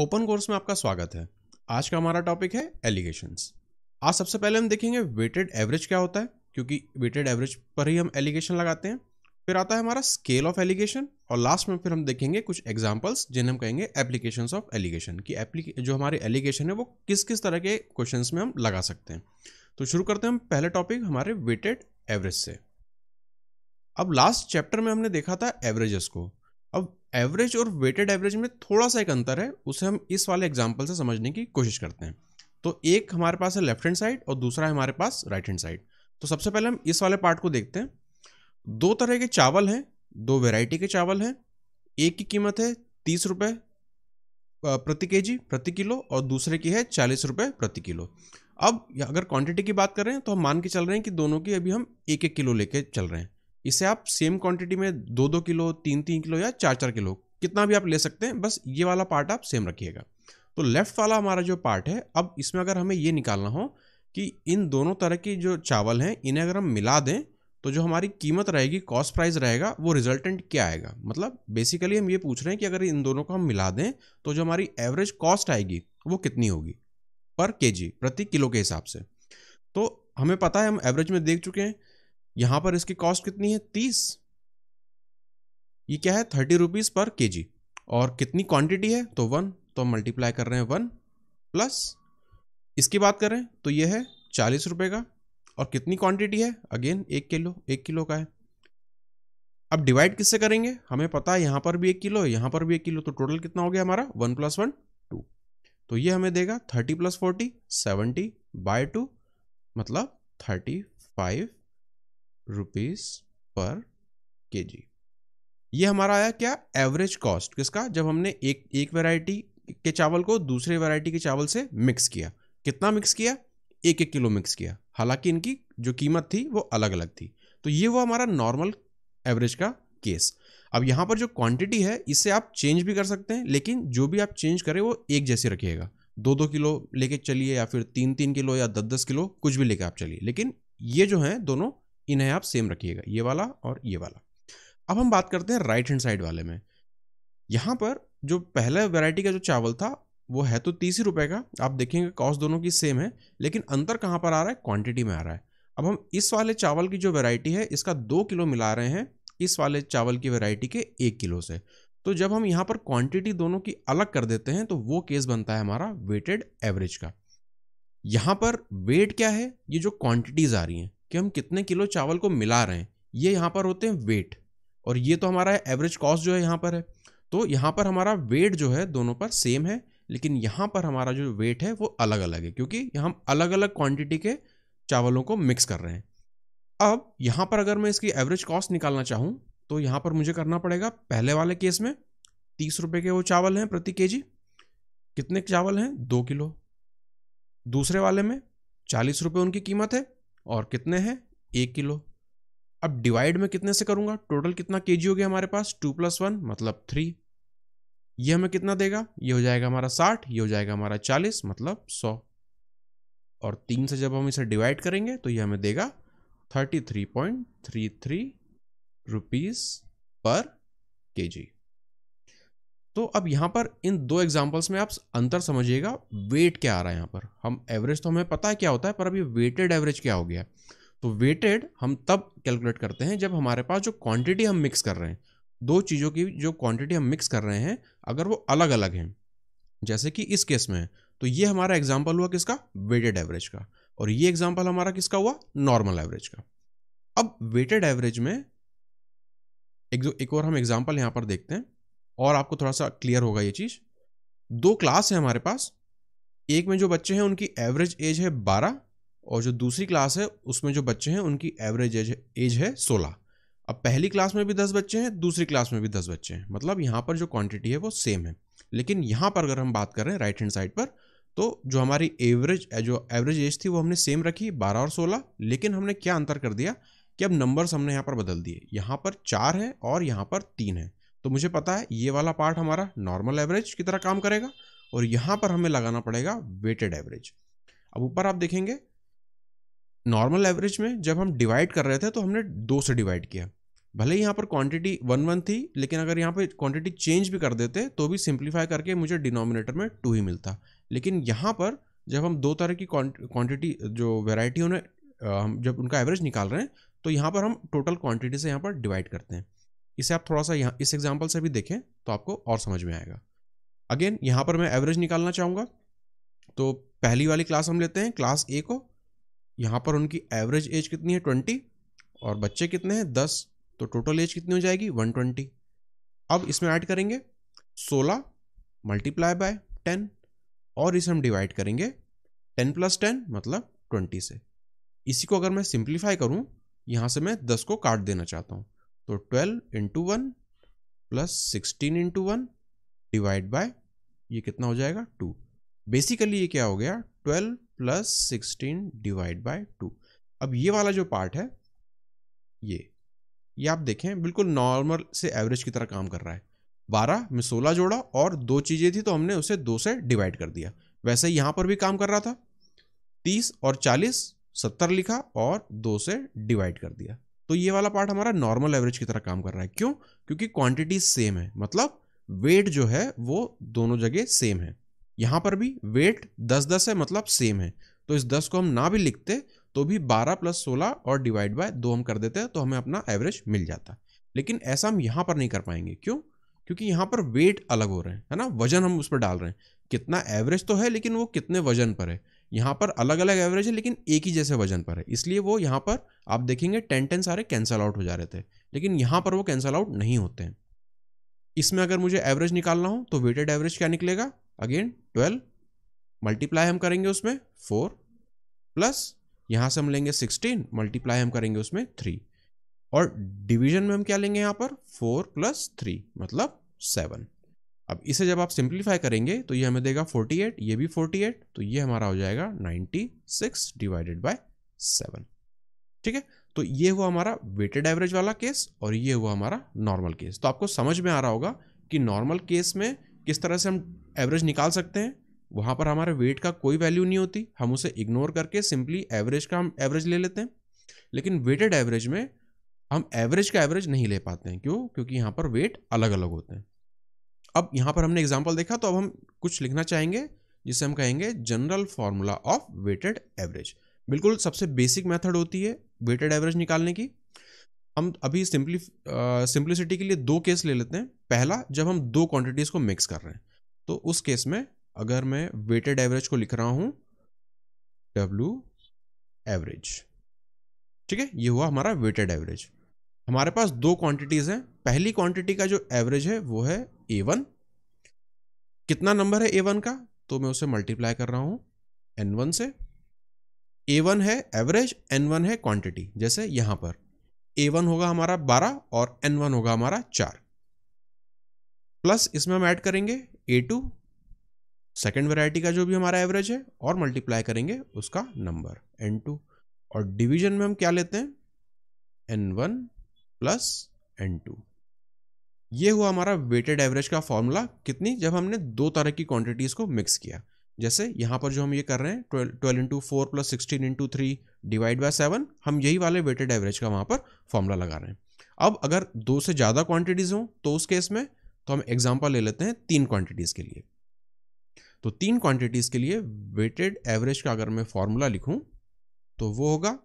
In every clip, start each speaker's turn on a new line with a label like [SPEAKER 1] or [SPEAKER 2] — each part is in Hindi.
[SPEAKER 1] ओपन कोर्स में आपका स्वागत है आज का हमारा टॉपिक है एलिगेशंस आज सबसे पहले हम देखेंगे वेटेड एवरेज क्या होता है क्योंकि वेटेड एवरेज पर ही हम एलिगेशन लगाते हैं फिर आता है हमारा स्केल ऑफ एलिगेशन और लास्ट में फिर हम देखेंगे कुछ एग्जाम्पल्स जिन्हें हम कहेंगे एप्लीकेशन ऑफ एलिगेशन कि जो हमारे एलिगेशन है वो किस किस तरह के क्वेश्चन में हम लगा सकते हैं तो शुरू करते हैं हम पहले टॉपिक हमारे वेटेड एवरेज से अब लास्ट चैप्टर में हमने देखा था एवरेजेस को अब एवरेज और वेटेड एवरेज में थोड़ा सा एक अंतर है उसे हम इस वाले एग्जाम्पल से समझने की कोशिश करते हैं तो एक हमारे पास है लेफ्ट हैंड साइड और दूसरा है हमारे पास राइट हैंड साइड तो सबसे पहले हम इस वाले पार्ट को देखते हैं दो तरह के चावल हैं दो वेराइटी के चावल हैं एक की कीमत है तीस रुपये प्रति के जी प्रति किलो और दूसरे की है चालीस रुपये प्रति किलो अब अगर क्वांटिटी की बात करें तो हम मान के चल रहे हैं कि दोनों की अभी हम एक एक किलो लेके चल रहे हैं इसे आप सेम क्वांटिटी में दो दो किलो तीन तीन किलो या चार चार किलो कितना भी आप ले सकते हैं बस ये वाला पार्ट आप सेम रखिएगा तो लेफ्ट वाला हमारा जो पार्ट है अब इसमें अगर हमें ये निकालना हो कि इन दोनों तरह की जो चावल हैं इन्हें अगर हम मिला दें तो जो हमारी कीमत रहेगी कॉस्ट प्राइस रहेगा वो रिजल्टेंट क्या आएगा मतलब बेसिकली हम ये पूछ रहे हैं कि अगर इन दोनों को हम मिला दें तो जो हमारी एवरेज कॉस्ट आएगी वो कितनी होगी पर केजी प्रति किलो के हिसाब से तो हमें पता है हम एवरेज में देख चुके हैं यहां पर इसकी कॉस्ट कितनी है तीस ये क्या है थर्टी रुपीज पर के जी और कितनी क्वांटिटी है तो वन तो मल्टीप्लाई कर रहे हैं वन प्लस इसकी बात करें तो ये है चालीस रुपये का और कितनी क्वांटिटी है अगेन एक किलो एक किलो का है अब डिवाइड किससे करेंगे हमें पता है यहां पर भी एक किलो यहां पर भी एक किलो तो टोटल कितना हो गया हमारा वन प्लस वन टू तो ये हमें देगा thirty plus forty seventy by two मतलब थर्टी फाइव रुपीज पर के जी ये हमारा आया क्या एवरेज कॉस्ट किसका जब हमने एक एक वैरायटी के चावल को दूसरे वैरायटी के चावल से मिक्स किया कितना मिक्स किया एक एक किलो मिक्स किया हालांकि इनकी जो कीमत थी वो अलग अलग थी तो ये वो हमारा नॉर्मल एवरेज का केस अब यहाँ पर जो क्वांटिटी है इससे आप चेंज भी कर सकते हैं लेकिन जो भी आप चेंज करें वो एक जैसे रखिएगा दो दो किलो लेके चलिए या फिर तीन तीन किलो या दस दस किलो कुछ भी लेके आप चलिए लेकिन ये जो हैं दोनों इन्हें आप सेम रखिएगा ये वाला और ये वाला अब हम बात करते हैं राइट हैंड साइड वाले में यहाँ पर जो पहले वेराइटी का जो चावल था वो है तो तीस ही रुपये का आप देखेंगे कॉस्ट दोनों की सेम है लेकिन अंतर कहाँ पर आ रहा है क्वांटिटी में आ रहा है अब हम इस वाले चावल की जो वेराइटी है इसका दो किलो मिला रहे हैं इस वाले चावल की वेराइटी के एक किलो से तो जब हम यहाँ पर क्वांटिटी दोनों की अलग कर देते हैं तो वो केस बनता है हमारा वेटेड एवरेज का यहाँ पर वेट क्या है ये जो क्वांटिटीज़ आ रही हैं कि हम कितने किलो चावल को मिला रहे हैं ये यहाँ पर होते हैं वेट और ये तो हमारा एवरेज कॉस्ट जो है यहाँ पर है तो यहाँ पर हमारा वेट जो है दोनों पर सेम है लेकिन यहाँ पर हमारा जो वेट है वो अलग अलग है क्योंकि हम अलग अलग क्वांटिटी के चावलों को मिक्स कर रहे हैं अब यहाँ पर अगर मैं इसकी एवरेज कॉस्ट निकालना चाहूँ तो यहाँ पर मुझे करना पड़ेगा पहले वाले केस में तीस रुपये के वो चावल हैं प्रति के जी कितने चावल हैं दो किलो दूसरे वाले में चालीस रुपये उनकी कीमत है और कितने हैं एक किलो अब डिवाइड में कितने से करूंगा टोटल कितना के हो गया हमारे पास टू प्लस वन मतलब थ्री ये हमें कितना देगा ये हो जाएगा हमारा साठ ये हो जाएगा हमारा चालीस मतलब सौ और तीन से जब हम इसे डिवाइड करेंगे तो ये हमें देगा thirty three point three three rupees पर केजी तो अब यहाँ पर इन दो एग्जाम्पल्स में आप अंतर समझिएगा वेट क्या आ रहा है यहाँ पर हम एवरेज तो हमें पता है क्या होता है पर अब ये वेटेड एवरेज क्या हो गया तो वेटेड हम तब कैलकुलेट करते हैं जब हमारे पास जो क्वांटिटी हम मिक्स कर रहे हैं दो चीज़ों की जो क्वांटिटी हम मिक्स कर रहे हैं अगर वो अलग अलग हैं जैसे कि इस केस में तो ये हमारा एग्जाम्पल हुआ किसका वेटेड एवरेज का और ये एग्जाम्पल हमारा किसका हुआ नॉर्मल एवरेज का अब वेटेड एवरेज में एक जो एक और हम एग्जाम्पल यहाँ पर देखते हैं और आपको थोड़ा सा क्लियर होगा ये चीज़ दो क्लास है हमारे पास एक में जो बच्चे हैं उनकी एवरेज एज है बारह और जो दूसरी क्लास है उसमें जो बच्चे हैं उनकी एवरेज एज एज है सोलह अब पहली क्लास में भी दस बच्चे हैं दूसरी क्लास में भी दस बच्चे हैं मतलब यहाँ पर जो क्वांटिटी है वो सेम है लेकिन यहाँ पर अगर हम बात कर रहे हैं राइट हैंड साइड पर तो जो हमारी एवरेज जो एवरेज एज थी वो हमने सेम रखी बारह और सोलह लेकिन हमने क्या अंतर कर दिया कि अब नंबर्स हमने यहाँ पर बदल दिए यहाँ पर चार है और यहाँ पर तीन है तो मुझे पता है ये वाला पार्ट हमारा नॉर्मल एवरेज की तरह काम करेगा और यहाँ पर हमें लगाना पड़ेगा वेटेड एवरेज अब ऊपर आप देखेंगे नॉर्मल एवरेज में जब हम डिवाइड कर रहे थे तो हमने दो से डिवाइड किया भले ही यहाँ पर क्वांटिटी वन वन थी लेकिन अगर यहाँ पर क्वांटिटी चेंज भी कर देते तो भी सिंप्लीफाई करके मुझे डिनोमिनेटर में टू ही मिलता लेकिन यहाँ पर जब हम दो तरह की क्वांटिटी जो वेराइटी उन्हें जब उनका एवरेज निकाल रहे हैं तो यहाँ पर हम टोटल क्वांटिटी से यहाँ पर डिवाइड करते हैं इसे आप थोड़ा सा यहाँ इस एग्जाम्पल से भी देखें तो आपको और समझ में आएगा अगेन यहाँ पर मैं एवरेज निकालना चाहूँगा तो पहली वाली क्लास हम लेते हैं क्लास ए को यहाँ पर उनकी एवरेज एज कितनी है ट्वेंटी और बच्चे कितने हैं दस तो टोटल एज कितनी हो जाएगी वन ट्वेंटी अब इसमें ऐड करेंगे सोलह मल्टीप्लाई बाय टेन और इसे हम डिवाइड करेंगे टेन प्लस टेन मतलब ट्वेंटी से इसी को अगर मैं सिंप्लीफाई करूँ यहाँ से मैं दस को काट देना चाहता हूँ तो 12 into one plus sixteen into one divide by ये कितना हो जाएगा टू बेसिकली ये क्या हो गया twelve plus sixteen divide by two अब ये वाला जो पार्ट है ये ये आप देखें बिल्कुल नॉर्मल से एवरेज की तरह काम कर रहा है बारह में सोलह जोड़ा और दो चीज़ें थी तो हमने उसे दो से डिवाइड कर दिया वैसे यहां पर भी काम कर रहा था तीस और चालीस सत्तर लिखा और दो से डिवाइड कर दिया तो ये वाला पार्ट हमारा नॉर्मल एवरेज की तरह काम कर रहा है क्यों क्योंकि क्वांटिटी सेम है मतलब वेट जो है वो दोनों जगह सेम है यहाँ पर भी वेट दस दस है मतलब सेम है तो इस दस को हम ना भी लिखते तो भी बारह प्लस सोलह और डिवाइड बाय दो हम कर देते हैं तो हमें अपना एवरेज मिल जाता लेकिन ऐसा हम यहाँ पर नहीं कर पाएंगे क्यों क्योंकि यहाँ पर वेट अलग हो रहे हैं है ना वजन हम उस पर डाल रहे हैं कितना एवरेज तो है लेकिन वो कितने वजन पर है यहाँ पर अलग अलग एवरेज है लेकिन एक ही जैसे वजन पर है इसलिए वो यहाँ पर आप देखेंगे टेन टेन सारे कैंसल आउट हो जा रहे थे लेकिन यहाँ पर वो कैंसल आउट नहीं होते हैं इसमें अगर मुझे एवरेज निकालना हो तो वेटेड एवरेज क्या निकलेगा अगेन ट्वेल्व मल्टीप्लाई हम करेंगे उसमें फोर प्लस यहाँ से हम लेंगे सिक्सटीन मल्टीप्लाई हम करेंगे उसमें थ्री और डिवीजन में हम क्या लेंगे यहाँ पर फोर प्लस थ्री मतलब सेवन अब इसे जब आप सिंप्लीफाई करेंगे तो ये हमें देगा 48 ये भी 48 तो ये हमारा हो जाएगा 96 डिवाइडेड बाय 7 ठीक है तो ये हुआ हमारा वेटेड एवरेज वाला केस और ये हुआ हमारा नॉर्मल केस तो आपको समझ में आ रहा होगा कि नॉर्मल केस में किस तरह से हम एवरेज निकाल सकते हैं वहाँ पर हमारे वेट का कोई वैल्यू नहीं होती हम उसे इग्नोर करके सिंपली एवरेज का हम एवरेज ले लेते हैं लेकिन वेटेड एवरेज में हम एवरेज का एवरेज नहीं ले पाते हैं क्यों क्योंकि यहाँ पर वेट अलग अलग होते हैं अब यहाँ पर हमने एग्जाम्पल देखा तो अब हम कुछ लिखना चाहेंगे जिसे हम कहेंगे general formula of weighted average बिल्कुल सबसे बेसिक मेथड होती है वेटेड एवरेज निकालने की हम अभी सिंपली सिंप्लिसिटी के लिए दो केस ले लेते हैं पहला जब हम दो क्वांटिटीज़ को मिक्स कर रहे हैं तो उस केस में अगर मैं वेटेड एवरेज को लिख रहा हूं डब्लू एवरेज ठीक है ये हुआ हमारा वेटेड एवरेज हमारे पास दो क्वांटिटीज़ हैं पहली क्वांटिटी का जो एवरेज है वो है ए वन कितना नंबर है ए वन का तो मैं उसे मल्टीप्लाई कर रहा हूं एन वन से ए वन है एवरेज एन वन है क्वांटिटी जैसे यहां पर ए वन होगा हमारा बारह और एन वन होगा हमारा चार प्लस इसमें हम ऐड करेंगे ए टू सेकेंड वेराइटी का जो भी हमारा एवरेज है और मल्टीप्लाई करेंगे उसका नंबर एन टू और डिवीजन में हम क्या लेते हैं N one plus N two ये हुआ हमारा वेटेड एवरेज का फॉर्मूला कितनी जब हमने दो तरह की क्वांटिटीज़ को मिक्स किया जैसे यहाँ पर जो हम ये कर रहे हैं twelve twelve into four plus sixteen into three divide by seven हम यही वाले वेटेड एवरेज का वहाँ पर फॉर्मूला लगा रहे हैं अब अगर दो से ज़्यादा क्वांटिटीज़ हों तो उस केस में तो हम एग्जाम्पल ले लेते हैं तीन क्वांटिटीज़ के लिए तो तीन क्वांटिटीज़ के लिए वेटेड एवरेज का अगर मैं फॉर्मूला लिखूँ तो वो होगा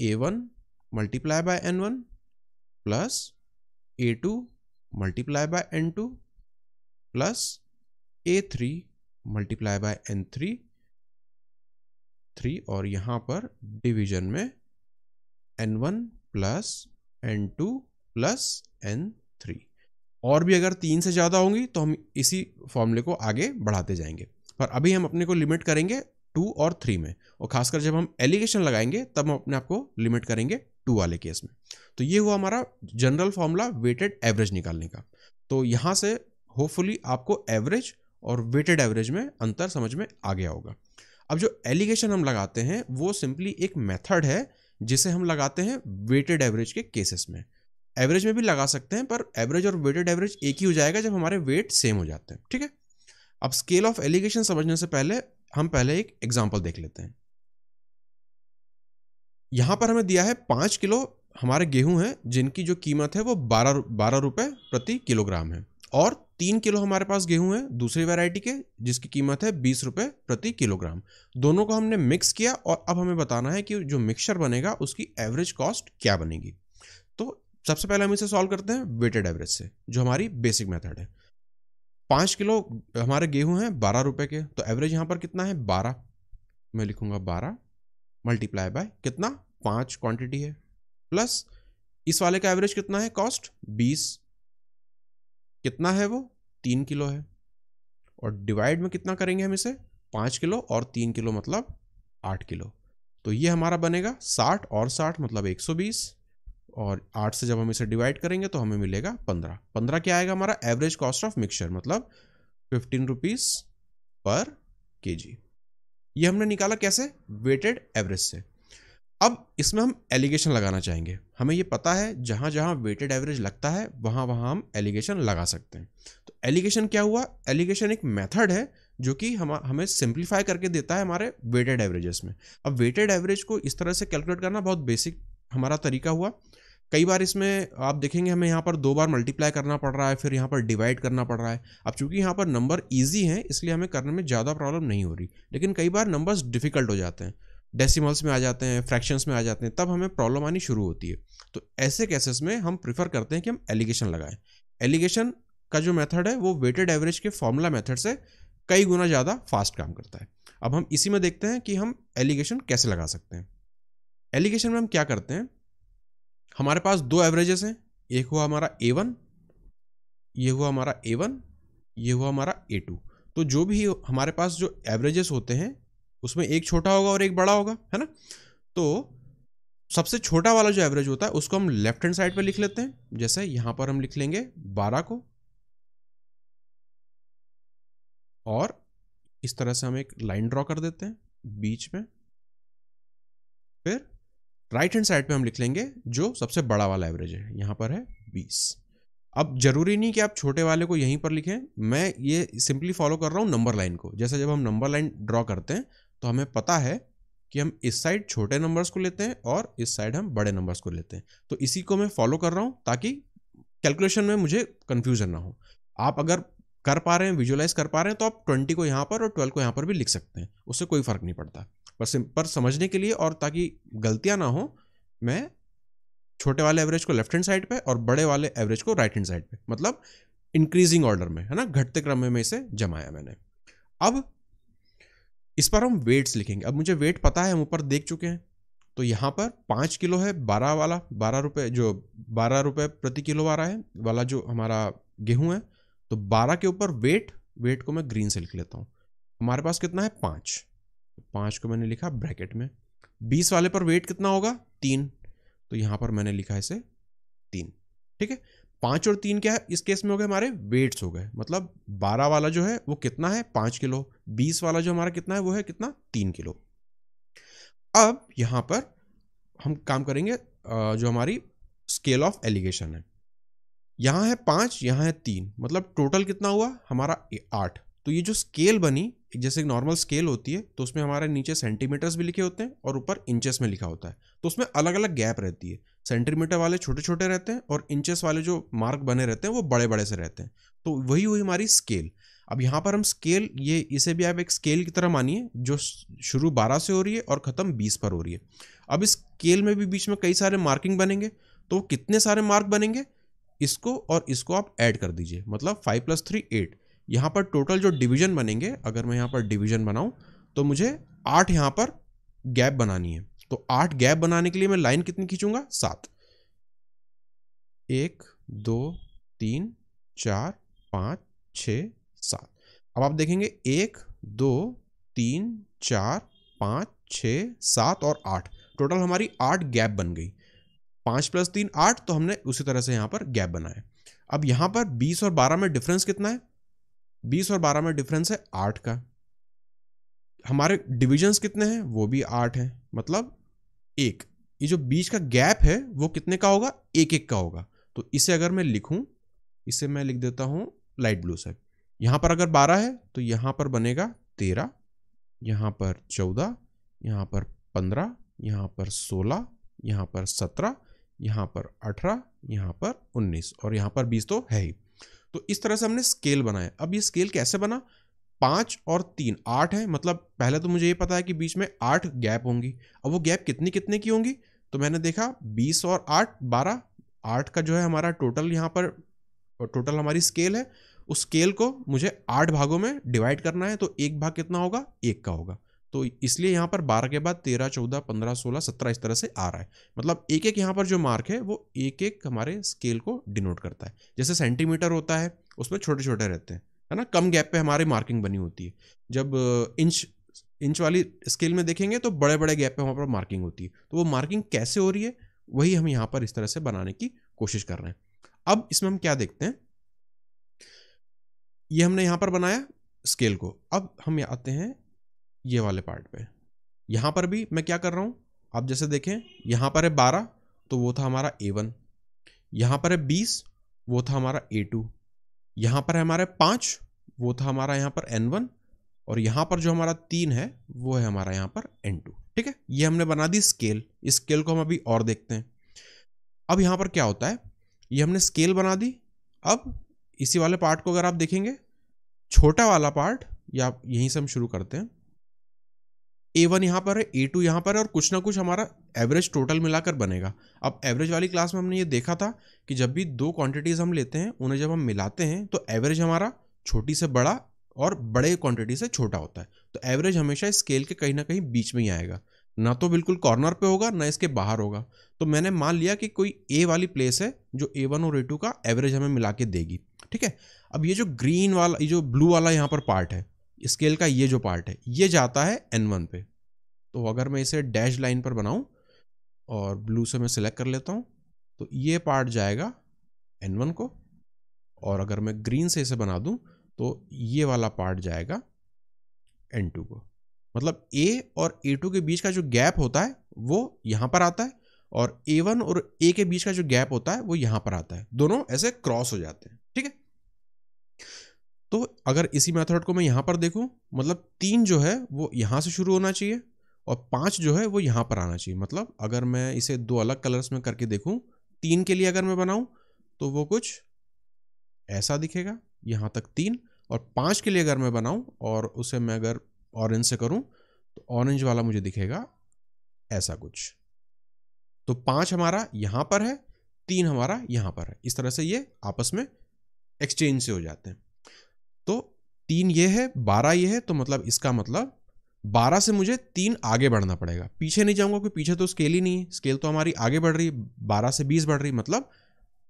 [SPEAKER 1] A one multiply by N one plus A two multiply by n2 plus a3 multiply by N three three और यहां पर डिवीजन में N one plus N two plus N three और भी अगर तीन से ज़्यादा होंगी तो हम इसी फॉर्मूले को आगे बढ़ाते जाएंगे पर अभी हम अपने को लिमिट करेंगे टू और थ्री में और खासकर जब हम एलिगेशन लगाएंगे तब हम अपने आप को लिमिट करेंगे टू वाले केस में तो ये हुआ हमारा जनरल फॉर्मूला वेटेड एवरेज निकालने का तो यहाँ से होपफुली आपको एवरेज और वेटेड एवरेज में अंतर समझ में आ गया होगा अब जो एलिगेशन हम लगाते हैं वो सिंपली एक मेथड है जिसे हम लगाते हैं वेटेड एवरेज के केसेस में एवरेज में भी लगा सकते हैं पर एवरेज और वेटेड एवरेज एक ही हो जाएगा जब हमारे वेट सेम हो जाते हैं ठीक है अब स्केल ऑफ एलिगेशन समझने से पहले हम पहले एक एग्जाम्पल देख लेते हैं यहाँ पर हमें दिया है पाँच किलो हमारे गेहूँ हैं जिनकी जो कीमत है वो बारह बारह रुपये प्रति किलोग्राम है और तीन किलो हमारे पास गेहूं है दूसरी वैरायटी के जिसकी कीमत है बीस रुपये प्रति किलोग्राम दोनों को हमने मिक्स किया और अब हमें बताना है कि जो मिक्सचर बनेगा उसकी एवरेज कॉस्ट क्या बनेगी तो सबसे पहले हम इसे सॉल्व करते हैं वेटेड एवरेज से जो हमारी बेसिक मेथड है पाँच किलो हमारे गेहूँ हैं बारह रुपये के तो एवरेज यहाँ पर कितना है बारह मैं लिखूँगा बारह मल्टीप्लाई बाय कितना पाँच क्वांटिटी है प्लस इस वाले का एवरेज कितना है कॉस्ट बीस कितना है वो तीन किलो है और डिवाइड में कितना करेंगे हम इसे पाँच किलो और तीन किलो मतलब आठ किलो तो ये हमारा बनेगा साठ और साठ मतलब एक सौ बीस और आठ से जब हम इसे डिवाइड करेंगे तो हमें मिलेगा पंद्रह पंद्रह क्या आएगा हमारा एवरेज कॉस्ट ऑफ मिक्सचर मतलब फिफ्टीन रुपीज़ पर के जी ये हमने निकाला कैसे वेटेड एवरेज से अब इसमें हम एलिगेशन लगाना चाहेंगे हमें ये पता है जहाँ जहाँ वेटेड एवरेज लगता है वहाँ वहाँ हम एलिगेशन लगा सकते हैं तो एलिगेशन क्या हुआ एलिगेशन एक मेथड है जो कि हम हमें सिंप्लीफाई करके देता है हमारे वेटेड एवरेजेस में अब वेटेड एवरेज को इस तरह से कैलकुलेट करना बहुत बेसिक हमारा तरीका हुआ कई बार इसमें आप देखेंगे हमें यहाँ पर दो बार मल्टीप्लाई करना पड़ रहा है फिर यहाँ पर डिवाइड करना पड़ रहा है अब चूंकि यहाँ पर नंबर ईजी हैं इसलिए हमें करने में ज़्यादा प्रॉब्लम नहीं हो रही लेकिन कई बार नंबर्स डिफिकल्ट हो जाते हैं डेसिमल्स में आ जाते हैं फ्रैक्शंस में आ जाते हैं तब हमें प्रॉब्लम आनी शुरू होती है तो ऐसे केसेस में हम प्रीफर करते हैं कि हम एलिगेशन लगाएं एलिगेशन का जो मेथड है वो वेटेड एवरेज के फॉर्मूला मेथड से कई गुना ज़्यादा फास्ट काम करता है अब हम इसी में देखते हैं कि हम एलिगेशन कैसे लगा सकते हैं एलिगेशन में हम क्या करते हैं हमारे पास दो एवरेजेस हैं एक हुआ हमारा ए वन ये हुआ हमारा ए वन ये हुआ हमारा ए टू तो जो भी हमारे पास जो एवरेजेस होते हैं उसमें एक छोटा होगा और एक बड़ा होगा है ना तो सबसे छोटा वाला जो एवरेज होता है उसको हम लेफ्ट हैंड साइड पर लिख लेते हैं जैसे यहाँ पर हम लिख लेंगे बारह को और इस तरह से हम एक लाइन ड्रॉ कर देते हैं बीच में फिर राइट हैंड साइड पे हम लिख लेंगे जो सबसे बड़ा वाला एवरेज है यहाँ पर है बीस अब जरूरी नहीं कि आप छोटे वाले को यहीं पर लिखें मैं ये सिंपली फॉलो कर रहा हूँ नंबर लाइन को जैसे जब हम नंबर लाइन ड्रॉ करते हैं तो हमें पता है कि हम इस साइड छोटे नंबर्स को लेते हैं और इस साइड हम बड़े नंबर्स को लेते हैं तो इसी को मैं फॉलो कर रहा हूँ ताकि कैलकुलेशन में मुझे कन्फ्यूजन ना हो आप अगर कर पा रहे हैं विजुलाइज कर पा रहे हैं तो आप ट्वेंटी को यहाँ पर और ट्वेल्व को यहाँ पर भी लिख सकते हैं उससे कोई फ़र्क नहीं पड़ता पर पर समझने के लिए और ताकि गलतियाँ ना हो मैं छोटे वाले एवरेज को लेफ्ट हैंड साइड पे और बड़े वाले एवरेज को राइट हैंड साइड पे मतलब इंक्रीजिंग ऑर्डर में है ना घटते क्रम में इसे जमाया मैंने अब इस पर हम वेट्स लिखेंगे अब मुझे वेट पता है हम ऊपर देख चुके हैं तो यहाँ पर पाँच किलो है बारह वाला बारह रुपये जो बारह रुपये प्रति किलो वाला है वाला जो हमारा गेहूँ है तो बारह के ऊपर वेट वेट को मैं ग्रीन से लिख लेता हूँ हमारे पास कितना है पाँच पाँच को मैंने लिखा ब्रैकेट में बीस वाले पर वेट कितना होगा तीन तो यहाँ पर मैंने लिखा है इसे तीन ठीक है पाँच और तीन क्या है इस केस में हो गए हमारे वेट्स हो गए मतलब बारह वाला जो है वो कितना है पाँच किलो बीस वाला जो हमारा कितना है वो है कितना तीन किलो अब यहाँ पर हम काम करेंगे जो हमारी स्केल ऑफ एलिगेशन है यहाँ है पाँच यहाँ है तीन मतलब टोटल कितना हुआ हमारा आठ तो ये जो स्केल बनी जैसे नॉर्मल स्केल होती है तो उसमें हमारे नीचे सेंटीमीटर्स भी लिखे होते हैं और ऊपर इंचेस में लिखा होता है तो उसमें अलग अलग गैप रहती है सेंटीमीटर वाले छोटे छोटे रहते हैं और इंचेस वाले जो मार्क बने रहते हैं वो बड़े बड़े से रहते हैं तो वही हुई हमारी स्केल अब यहाँ पर हम स्केल ये इसे भी आप एक स्केल की तरह मानिए जो शुरू बारह से हो रही है और ख़त्म बीस पर हो रही है अब इस स्केल में भी बीच में कई सारे मार्किंग बनेंगे तो कितने सारे मार्क बनेंगे इसको और इसको आप ऐड कर दीजिए मतलब फाइव प्लस थ्री एट यहाँ पर टोटल जो डिवीजन बनेंगे अगर मैं यहाँ पर डिवीजन बनाऊँ तो मुझे आठ यहाँ पर गैप बनानी है तो आठ गैप बनाने के लिए मैं लाइन कितनी खींचूंगा सात एक दो तीन चार पाँच छ सात अब आप देखेंगे एक दो तीन चार पाँच छ सात और आठ टोटल हमारी आठ गैप बन गई पाँच प्लस तीन आठ तो हमने उसी तरह से यहाँ पर गैप बनाया अब यहाँ पर बीस और बारह में डिफरेंस कितना है बीस और बारह में डिफरेंस है आठ का हमारे डिविजन्स कितने हैं वो भी आठ हैं मतलब एक ये जो बीच का गैप है वो कितने का होगा एक एक का होगा तो इसे अगर मैं लिखूं इसे मैं लिख देता हूं लाइट ब्लू से यहां पर अगर बारह है तो यहां पर बनेगा तेरह यहां पर चौदह यहां पर पंद्रह यहां पर सोलह यहां पर सत्रह यहाँ पर अठारह यहाँ पर उन्नीस और यहाँ पर बीस तो है ही तो इस तरह से हमने स्केल बनाया अब ये स्केल कैसे बना पाँच और तीन आठ है मतलब पहले तो मुझे ये पता है कि बीच में आठ गैप होंगी अब वो गैप कितनी कितने की होंगी तो मैंने देखा बीस और आठ बारह आठ का जो है हमारा टोटल यहाँ पर टोटल हमारी स्केल है उस स्केल को मुझे आठ भागों में डिवाइड करना है तो एक भाग कितना होगा एक का होगा तो इसलिए यहाँ पर बारह के बाद तेरह चौदह पंद्रह सोलह सत्रह इस तरह से आ रहा है मतलब एक एक यहाँ पर जो मार्क है वो एक एक हमारे स्केल को डिनोट करता है जैसे सेंटीमीटर होता है उसमें छोटे छोटे रहते हैं है ना कम गैप पे हमारी मार्किंग बनी होती है जब इंच इंच वाली स्केल में देखेंगे तो बड़े बड़े गैप पे वहाँ पर मार्किंग होती है तो वो मार्किंग कैसे हो रही है वही हम यहाँ पर इस तरह से बनाने की कोशिश कर रहे हैं अब इसमें हम क्या देखते हैं ये हमने यहाँ पर बनाया स्केल को अब हम आते हैं ये वाले पार्ट पे यहाँ पर भी मैं क्या कर रहा हूँ आप जैसे देखें यहाँ पर है बारह तो वो था हमारा ए वन यहाँ पर है बीस वो था हमारा ए टू यहाँ पर है हमारे पाँच वो था हमारा यहाँ पर एन वन और यहाँ पर जो हमारा तीन है वो है हमारा यहाँ पर एन टू ठीक है ये हमने बना दी स्केल इस स्केल को हम अभी और देखते हैं अब यहाँ पर क्या होता है ये हमने स्केल बना दी अब इसी वाले पार्ट को अगर आप देखेंगे छोटा वाला पार्ट या यहीं से हम शुरू करते हैं ए वन यहाँ पर है ए टू यहाँ पर है और कुछ ना कुछ हमारा एवरेज टोटल मिलाकर बनेगा अब एवरेज वाली क्लास में हमने ये देखा था कि जब भी दो क्वांटिटीज़ हम लेते हैं उन्हें जब हम मिलाते हैं तो एवरेज हमारा छोटी से बड़ा और बड़े क्वांटिटी से छोटा होता है तो एवरेज हमेशा स्केल के कहीं ना कहीं बीच में ही आएगा ना तो बिल्कुल कॉर्नर पर होगा ना इसके बाहर होगा तो मैंने मान लिया कि कोई ए वाली प्लेस है जो ए वन और ए टू का एवरेज हमें मिला के देगी ठीक है अब ये जो ग्रीन वाला ये जो ब्लू वाला यहाँ पर पार्ट है स्केल का ये जो पार्ट है ये जाता है एन वन पे तो अगर मैं इसे डैश लाइन पर बनाऊं और ब्लू से मैं सिलेक्ट कर लेता हूं तो ये पार्ट जाएगा एन वन को और अगर मैं ग्रीन से इसे बना दूं तो ये वाला पार्ट जाएगा एन टू को मतलब ए और ए टू के बीच का जो गैप होता है वो यहाँ पर आता है और ए वन और ए के बीच का जो गैप होता है वो यहाँ पर आता है दोनों ऐसे क्रॉस हो जाते हैं ठीक है तो अगर इसी मेथड को मैं यहाँ पर देखूँ मतलब तीन जो है वो यहाँ से शुरू होना चाहिए और पाँच जो है वो यहाँ पर आना चाहिए मतलब अगर मैं इसे दो अलग कलर्स में करके देखूँ तीन के लिए अगर मैं बनाऊँ तो वो कुछ ऐसा दिखेगा यहाँ तक तीन और पाँच के लिए अगर मैं बनाऊँ और उसे मैं अगर ऑरेंज से करूँ तो ऑरेंज वाला मुझे दिखेगा ऐसा कुछ तो पाँच हमारा यहाँ पर है तीन हमारा यहाँ पर है इस तरह से ये आपस में एक्सचेंज से हो जाते हैं तीन ये है बारह ये है तो मतलब इसका मतलब बारह से मुझे तीन आगे बढ़ना पड़ेगा पीछे नहीं जाऊंगा क्योंकि पीछे तो स्केल ही नहीं है स्केल तो हमारी आगे बढ़ रही है बारह से बीस बढ़ रही मतलब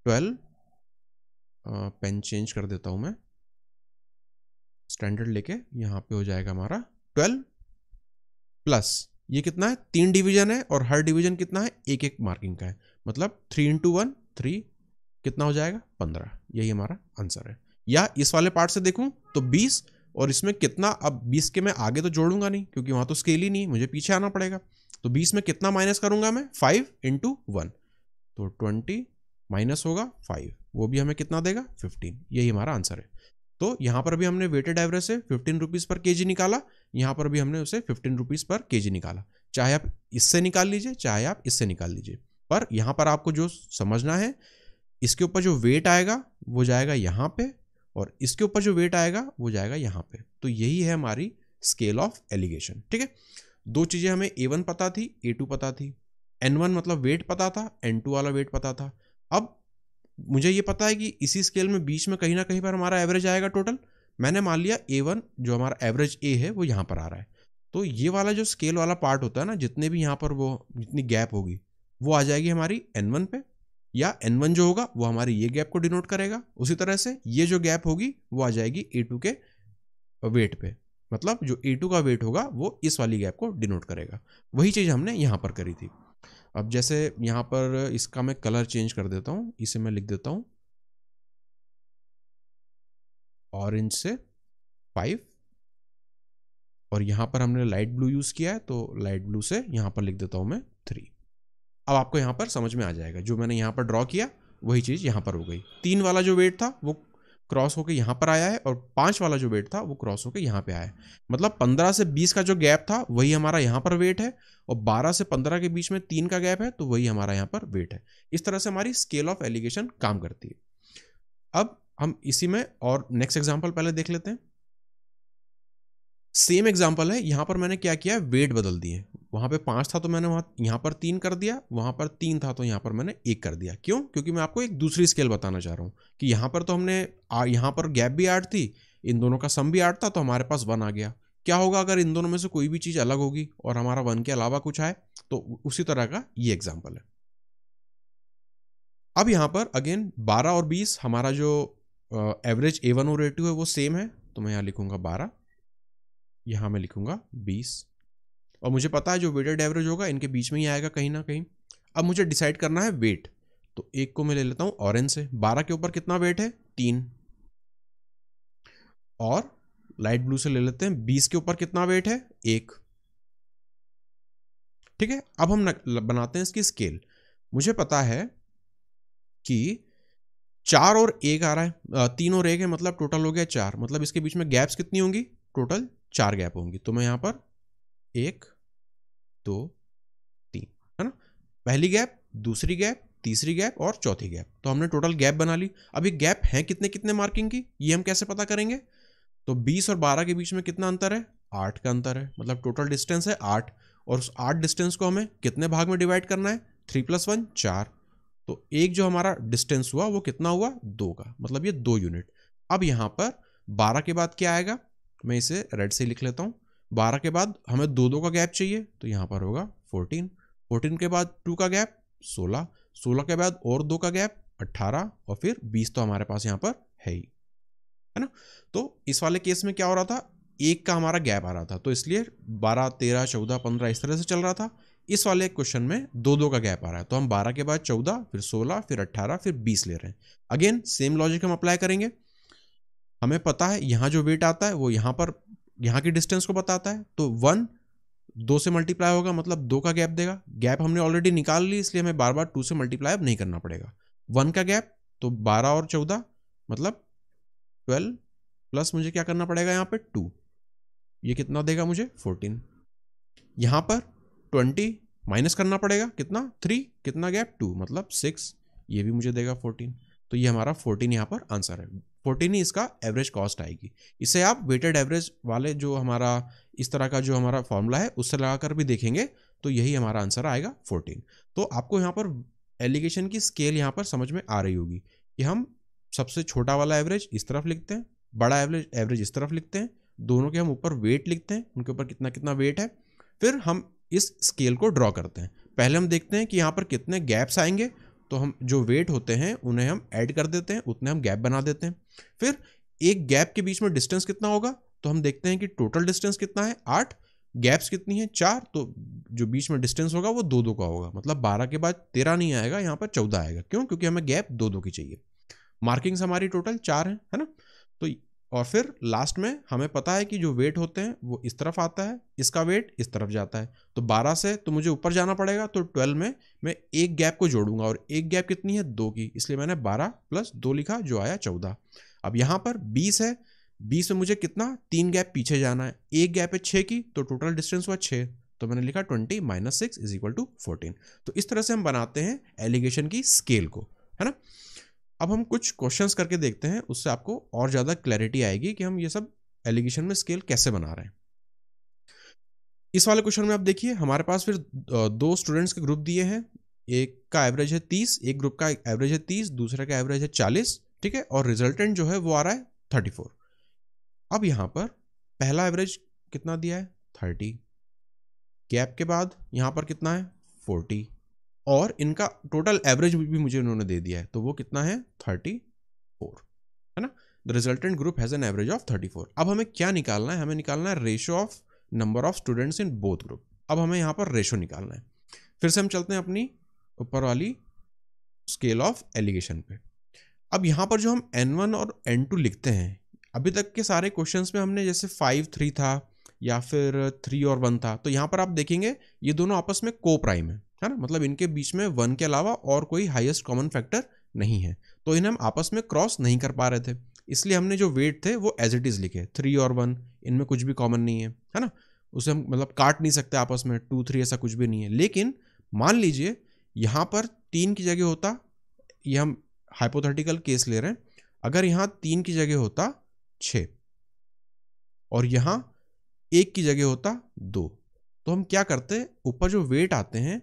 [SPEAKER 1] ट्वेल्व पेन चेंज कर देता हूं मैं स्टैंडर्ड लेके यहां पे हो जाएगा हमारा ट्वेल्व प्लस ये कितना है तीन डिवीजन है और हर डिवीजन कितना है एक एक मार्किंग का है मतलब थ्री इंटू वन थ्री कितना हो जाएगा पंद्रह यही हमारा आंसर है या इस वाले पार्ट से देखूँ तो बीस और इसमें कितना अब बीस के मैं आगे तो जोड़ूंगा नहीं क्योंकि वहाँ तो स्केल ही नहीं मुझे पीछे आना पड़ेगा तो बीस में कितना माइनस करूंगा मैं फाइव इंटू वन तो ट्वेंटी माइनस होगा फाइव वो भी हमें कितना देगा फिफ्टीन यही हमारा आंसर है तो यहाँ पर भी हमने वेटेड एवरेज से फिफ्टीन रुपीज़ पर के निकाला यहाँ पर भी हमने उसे फिफ्टीन रुपीज़ पर के निकाला चाहे आप इससे निकाल लीजिए चाहे आप इससे निकाल लीजिए पर यहाँ पर आपको जो समझना है इसके ऊपर जो वेट आएगा वो जाएगा यहाँ पे और इसके ऊपर जो वेट आएगा वो जाएगा यहाँ पे तो यही है हमारी स्केल ऑफ एलिगेशन ठीक है दो चीज़ें हमें ए वन पता थी ए टू पता थी एन वन मतलब वेट पता था एन टू वाला वेट पता था अब मुझे ये पता है कि इसी स्केल में बीच में कहीं ना कहीं पर हमारा एवरेज आएगा टोटल मैंने मान लिया ए वन जो हमारा एवरेज ए है वो यहाँ पर आ रहा है तो ये वाला जो स्केल वाला पार्ट होता है ना जितने भी यहाँ पर वो जितनी गैप होगी वो आ जाएगी हमारी एन वन पे या एन वन जो होगा वो हमारे ये गैप को डिनोट करेगा उसी तरह से ये जो गैप होगी वो आ जाएगी ए टू के वेट पे मतलब जो ए टू का वेट होगा वो इस वाली गैप को डिनोट करेगा वही चीज़ हमने यहाँ पर करी थी अब जैसे यहाँ पर इसका मैं कलर चेंज कर देता हूँ इसे मैं लिख देता हूँ ऑरेंज से फाइव और यहाँ पर हमने लाइट ब्लू यूज़ किया है तो लाइट ब्लू से यहाँ पर लिख देता हूँ मैं थ्री अब आपको यहाँ पर समझ में आ जाएगा जो मैंने यहाँ पर ड्रॉ किया वही चीज़ यहाँ पर हो गई तीन वाला जो वेट था वो क्रॉस होकर यहाँ पर आया है और पाँच वाला जो वेट था वो क्रॉस होकर यहाँ पे आया है मतलब पंद्रह से बीस का जो गैप था वही हमारा यहाँ पर वेट है और बारह से पंद्रह के बीच में तीन का गैप है तो वही हमारा यहाँ पर वेट है इस तरह से हमारी स्केल ऑफ एलिगेशन काम करती है अब हम इसी में और नेक्स्ट एग्जाम्पल पहले देख लेते हैं सेम एग्जाम्पल है यहाँ पर मैंने क्या किया वेट बदल दिए वहाँ पे पाँच था तो मैंने वहाँ यहाँ पर तीन कर दिया वहाँ पर तीन था तो यहाँ पर मैंने एक कर दिया क्यों क्योंकि मैं आपको एक दूसरी स्केल बताना चाह रहा हूँ कि यहाँ पर तो हमने यहाँ पर गैप भी आठ थी इन दोनों का सम भी आठ था तो हमारे पास वन आ गया क्या होगा अगर इन दोनों में से कोई भी चीज़ अलग होगी और हमारा वन के अलावा कुछ आए तो उसी तरह का ये एग्जाम्पल है अब यहाँ पर अगेन बारह और बीस हमारा जो एवरेज ए वन और ए टू है वो सेम है तो मैं यहाँ लिखूंगा बारह यहाँ मैं लिखूँगा बीस और मुझे पता है जो वेटेड एवरेज होगा इनके बीच में ही आएगा कहीं ना कहीं अब मुझे डिसाइड करना है वेट तो एक को मैं ले लेता हूँ ऑरेंज से बारह के ऊपर कितना वेट है तीन और लाइट ब्लू से ले लेते हैं बीस के ऊपर कितना वेट है एक ठीक है अब हम बनाते हैं इसकी स्केल मुझे पता है कि चार और एक आ रहा है तीन और एक है मतलब टोटल हो गया चार मतलब इसके बीच में गैप्स कितनी होंगी टोटल चार गैप होंगी तो मैं यहां पर एक दो तीन है ना पहली गैप दूसरी गैप तीसरी गैप और चौथी गैप तो हमने टोटल गैप बना ली अब ये गैप है कितने कितने मार्किंग की ये हम कैसे पता करेंगे तो 20 और 12 के बीच में कितना अंतर है आठ का अंतर है मतलब टोटल डिस्टेंस है आठ और उस आठ डिस्टेंस को हमें कितने भाग में डिवाइड करना है थ्री प्लस वन चार तो एक जो हमारा डिस्टेंस हुआ वो कितना हुआ दो का मतलब ये दो यूनिट अब यहाँ पर बारह के बाद क्या आएगा मैं इसे रेड से लिख लेता हूँ बारह के बाद हमें दो दो का गैप चाहिए तो यहाँ पर होगा फोर्टीन फोर्टीन के बाद टू का गैप सोलह सोलह के बाद और दो का गैप अट्ठारह और फिर बीस तो हमारे पास यहाँ पर है ही है ना तो इस वाले केस में क्या हो रहा था एक का हमारा गैप आ रहा था तो इसलिए बारह तेरह चौदह पंद्रह इस तरह से चल रहा था इस वाले क्वेश्चन में दो दो का गैप आ रहा है तो हम बारह के बाद चौदह फिर सोलह फिर अट्ठारह फिर बीस ले रहे हैं अगेन सेम लॉजिक हम अप्लाई करेंगे हमें पता है यहाँ जो वेट आता है वो यहाँ पर यहाँ की डिस्टेंस को बताता है तो वन दो से मल्टीप्लाई होगा मतलब दो का गैप देगा गैप हमने ऑलरेडी निकाल ली इसलिए हमें बार बार टू से मल्टीप्लाई अब नहीं करना पड़ेगा वन का गैप तो बारह और चौदह मतलब ट्वेल्व प्लस मुझे क्या करना पड़ेगा यहाँ पे टू ये कितना देगा मुझे फोर्टीन यहाँ पर ट्वेंटी माइनस करना पड़ेगा कितना थ्री कितना गैप टू मतलब सिक्स ये भी मुझे देगा फोर्टीन तो ये हमारा फोर्टीन यहाँ पर आंसर है फोर्टीन ही इसका एवरेज कॉस्ट आएगी इसे आप वेटेड एवरेज वाले जो हमारा इस तरह का जो हमारा फॉर्मूला है उससे लगाकर भी देखेंगे तो यही हमारा आंसर आएगा फोर्टीन तो आपको यहाँ पर एलिगेशन की स्केल यहाँ पर समझ में आ रही होगी कि हम सबसे छोटा वाला एवरेज इस तरफ लिखते हैं बड़ा एवरेज एवरेज इस तरफ लिखते हैं दोनों के हम ऊपर वेट लिखते हैं उनके ऊपर कितना कितना वेट है फिर हम इस स्केल को ड्रॉ करते हैं पहले हम देखते हैं कि यहाँ पर कितने गैप्स आएंगे तो हम जो वेट होते हैं उन्हें हम ऐड कर देते हैं उतने हम गैप बना देते हैं फिर एक गैप के बीच में डिस्टेंस कितना होगा तो हम देखते हैं कि टोटल डिस्टेंस कितना है आठ गैप्स कितनी है चार तो जो बीच में डिस्टेंस होगा वो दो दो का होगा मतलब बारह के बाद तेरह नहीं आएगा यहाँ पर चौदह आएगा क्यों क्योंकि हमें गैप दो दो की चाहिए मार्किंग्स हमारी टोटल चार हैं है ना तो और फिर लास्ट में हमें पता है कि जो वेट होते हैं वो इस तरफ आता है इसका वेट इस तरफ जाता है तो 12 से तो मुझे ऊपर जाना पड़ेगा तो 12 में मैं एक गैप को जोड़ूंगा और एक गैप कितनी है दो की इसलिए मैंने 12 प्लस दो लिखा जो आया 14 अब यहाँ पर 20 है 20 में मुझे कितना तीन गैप पीछे जाना है एक गैप है छः की तो टोटल डिस्टेंस हुआ छः तो मैंने लिखा twenty minus six is equal to fourteen तो इस तरह से हम बनाते हैं एलिगेशन की स्केल को है ना अब हम कुछ क्वेश्चंस करके देखते हैं उससे आपको और ज़्यादा क्लैरिटी आएगी कि हम ये सब एलिगेशन में स्केल कैसे बना रहे हैं इस वाले क्वेश्चन में आप देखिए हमारे पास फिर दो स्टूडेंट्स के ग्रुप दिए हैं एक का एवरेज है तीस एक ग्रुप का एवरेज है तीस दूसरे का एवरेज है चालीस ठीक है और रिजल्टेंट जो है वो आ रहा है थर्टी फोर अब यहां पर पहला एवरेज कितना दिया है थर्टी गैप के बाद यहां पर कितना है फोर्टी और इनका टोटल एवरेज भी मुझे उन्होंने दे दिया है तो वो कितना है थर्टी फोर है ना the resultant group has an average of thirty four अब हमें क्या निकालना है हमें निकालना है ratio of number of students in both group अब हमें यहाँ पर रेशो निकालना है फिर से हम चलते हैं अपनी ऊपर वाली स्केल ऑफ एलिगेशन पे अब यहाँ पर जो हम एन वन और एन टू लिखते हैं अभी तक के सारे क्वेश्चन में हमने जैसे फाइव थ्री था या फिर थ्री और वन था तो यहाँ पर आप देखेंगे ये दोनों आपस में को प्राइम है है ना मतलब इनके बीच में वन के अलावा और कोई हाईएस्ट कॉमन फैक्टर नहीं है तो इन्हें हम आपस में क्रॉस नहीं कर पा रहे थे इसलिए हमने जो वेट थे वो एज इट इज़ लिखे थ्री और वन इनमें कुछ भी कॉमन नहीं है है ना उसे हम मतलब काट नहीं सकते आपस में टू थ्री ऐसा कुछ भी नहीं है लेकिन मान लीजिए यहाँ पर तीन की जगह होता ये हम हाइपोथेटिकल केस ले रहे हैं अगर यहाँ तीन की जगह होता छ और यहाँ एक की जगह होता दो तो हम क्या करते ऊपर जो वेट आते हैं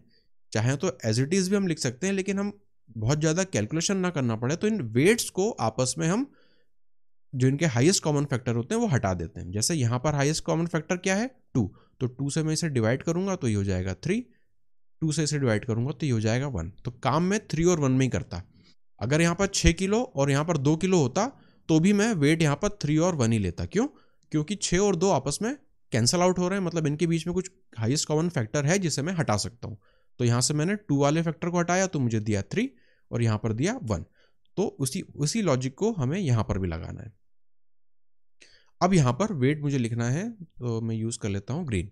[SPEAKER 1] चाहें तो एज इट इज़ भी हम लिख सकते हैं लेकिन हम बहुत ज़्यादा कैलकुलेशन ना करना पड़े तो इन वेट्स को आपस में हम जो इनके हाईएस्ट कॉमन फैक्टर होते हैं वो हटा देते हैं जैसे यहाँ पर हाईएस्ट कॉमन फैक्टर क्या है टू तो टू से मैं इसे डिवाइड करूँगा तो ये हो जाएगा थ्री टू से इसे डिवाइड करूँगा तो ये हो जाएगा वन तो काम मैं थ्री और वन में ही करता अगर यहाँ पर छः किलो और यहाँ पर दो किलो होता तो भी मैं वेट यहाँ पर थ्री और वन ही लेता क्यों क्योंकि छः और दो आपस में कैंसल आउट हो रहे हैं मतलब इनके बीच में कुछ हाईएस्ट कॉमन फैक्टर है जिसे मैं हटा सकता हूँ तो यहाँ से मैंने टू वाले फैक्टर को हटाया तो मुझे दिया थ्री और यहाँ पर दिया वन तो उसी उसी लॉजिक को हमें यहाँ पर भी लगाना है अब यहाँ पर वेट मुझे लिखना है तो मैं यूज़ कर लेता हूँ ग्रीन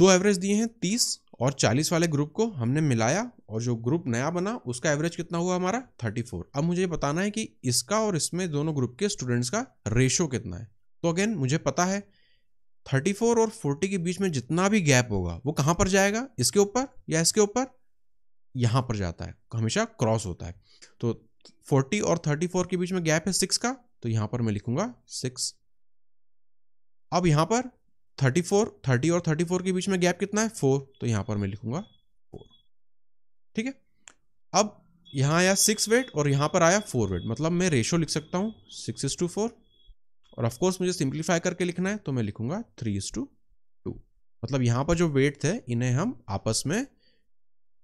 [SPEAKER 1] दो एवरेज दिए हैं तीस और चालीस वाले ग्रुप को हमने मिलाया और जो ग्रुप नया बना उसका एवरेज कितना हुआ हमारा थर्टी फोर अब मुझे बताना है कि इसका और इसमें दोनों ग्रुप के स्टूडेंट्स का रेशो कितना है तो अगेन मुझे पता है 34 और 40 के बीच में जितना भी गैप होगा वो कहां पर जाएगा इसके ऊपर या इसके ऊपर यहां पर जाता है हमेशा क्रॉस होता है तो 40 और 34 के बीच में गैप है सिक्स का तो यहां पर मैं लिखूंगा सिक्स अब यहां पर 34 30 और 34 के बीच में गैप कितना है फोर तो यहां पर मैं लिखूंगा फोर ठीक है अब यहां आया सिक्स वेट और यहां पर आया फोर वेट मतलब मैं रेशो लिख सकता हूं सिक्स इज टू फोर और ऑफकोर्स मुझे सिंप्लीफाई करके लिखना है तो मैं लिखूंगा थ्री इज टू टू मतलब यहाँ पर जो वेट थे इन्हें हम आपस में